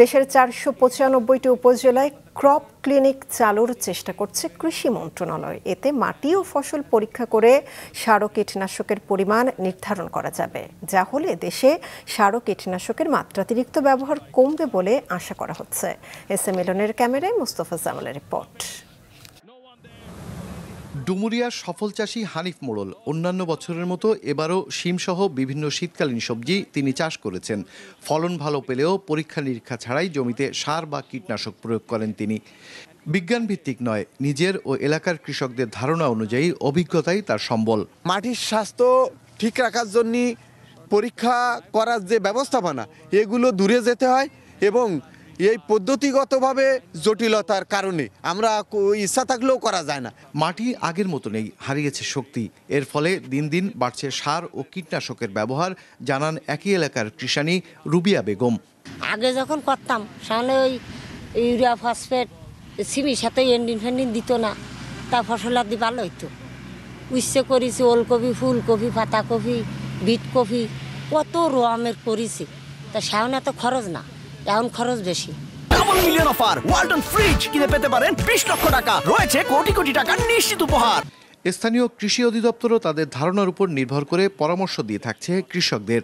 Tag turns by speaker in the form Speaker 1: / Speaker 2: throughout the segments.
Speaker 1: দেশের চারশো পঁচানব্বইটি উপজেলায় ক্রপ ক্লিনিক চালুর চেষ্টা করছে কৃষি মন্ত্রণালয় এতে মাটি ও ফসল পরীক্ষা করে সার কীটনাশকের পরিমাণ নির্ধারণ করা যাবে যা হলে দেশে সার কীটনাশকের মাত্রাতিরিক্ত ব্যবহার কমবে বলে আশা করা হচ্ছে এস এ মিলনের ক্যামেরায় মুস্তফা জামালের রিপোর্ট
Speaker 2: ডুমুরিয়ার সফল চাষী হানিফ মোড়ল অন্যান্য বছরের মতো এবারও শিমসহ বিভিন্ন শীতকালীন সবজি তিনি চাষ করেছেন ফলন ভালো পেলেও পরীক্ষা নিরীক্ষা ছাড়াই জমিতে সার বা কীটনাশক প্রয়োগ করেন তিনি বিজ্ঞানভিত্তিক নয় নিজের ও এলাকার কৃষকদের ধারণা অনুযায়ী অভিজ্ঞতাই তার সম্বল মাটির স্বাস্থ্য ঠিক রাখার জন্য পরীক্ষা করার যে ব্যবস্থাপনা এগুলো দূরে যেতে হয় এবং এই পদ্ধতিগতভাবে জটিলতার কারণে আমরা ইচ্ছা থাকলেও করা যায় না মাটি আগের মতো নেই হারিয়েছে শক্তি এর ফলে দিন দিন বাড়ছে সার ও কীটনাশকের ব্যবহার জানান একই এলাকার কৃষানী রুবিয়া বেগম
Speaker 3: আগে যখন করতাম সামনে ওই ইউরিয়া ফসফেট সিমির সাথে এন্ডিন ফেন্ডিন দিত না তা ফসল আদি ভালো হইতো উচ্ছে করেছি ওলকপি ফুলকপি পাতাকপি বিটকপি কত রোয়ামের করেছি তা সামনে তো খরচ না
Speaker 2: এখন খরচ বেশি double million offer Walton fridge কিনে পেতে পারেন বিশ লক্ষ টাকা রয়েছে কোটি কোটি টাকা নিশ্চিত উপহার স্থানীয় কৃষি অধিদপ্তরও তাদের ধারণার উপর নির্ভর করে পরামর্শ দিয়ে থাকছে কৃষকদের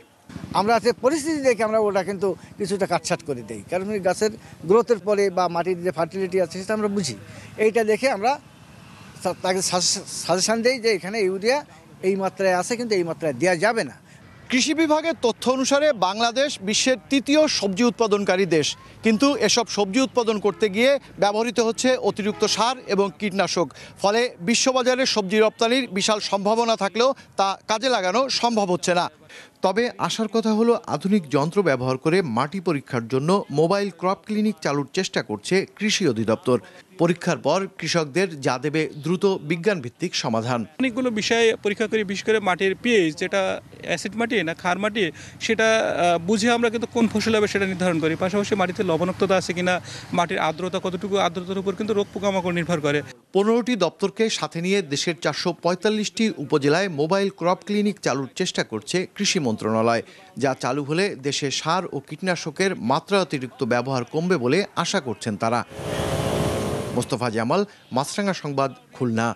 Speaker 2: আমরা আছে পরিস্থিতি দেখে আমরা ওটা কিন্তু কিছুটা কাটছাট করে দেই কারণ গাছের গ্রোথের পরে বা মাটির যে ফার্টিলিটি আছে সেটা আমরা বুঝি এইটা দেখে আমরা তাকে সাজেশান দিই যে এখানে ইউরিয়া এই মাত্রায় আছে কিন্তু এই মাত্রায় দেওয়া যাবে না কৃষি বিভাগের তথ্য অনুসারে বাংলাদেশ বিশ্বের তৃতীয় সবজি উৎপাদনকারী দেশ কিন্তু এসব সবজি উৎপাদন করতে গিয়ে ব্যবহৃত হচ্ছে অতিরিক্ত সার এবং কীটনাশক ফলে বিশ্ববাজারে সবজি রপ্তানির বিশাল সম্ভাবনা থাকলেও তা কাজে লাগানো সম্ভব হচ্ছে না তবে আসার কথা হলো আধুনিক যন্ত্র ব্যবহার করে মাটি পরীক্ষার জন্য মোবাইল ক্রপ ক্লিনিক চালুর চেষ্টা করছে কৃষি অধিদপ্তর পরীক্ষার পর কৃষকদের যা দেবে দ্রুত বিজ্ঞানভিত্তিক সমাধান অনেকগুলো বিষয়ে পরীক্ষা করে বিশেষ করে মাটির পিএইচ যেটা অ্যাসিড মাটি না খার মাটি সেটা বুঝে আমরা কিন্তু কোন ফসল হবে সেটা নির্ধারণ করি পাশাপাশি মাটিতে লবণাক্ততা আছে কিনা মাটির আর্দ্রতা কতটুকু আর্দ্রতার উপর কিন্তু রোগ পোকামাকড় নির্ভর করে পনেরোটি দপ্তরকে সাথে নিয়ে দেশের চারশো পঁয়তাল্লিশটি উপজেলায় মোবাইল ক্রপ ক্লিনিক চালুর চেষ্টা করছে কৃষি মন্ত্রণালয় যা চালু হলে দেশে সার ও কীটনাশকের মাত্রা অতিরিক্ত ব্যবহার কমবে বলে আশা করছেন তারা মোস্তফা জামাল মাছরাঙ্গা সংবাদ খুলনা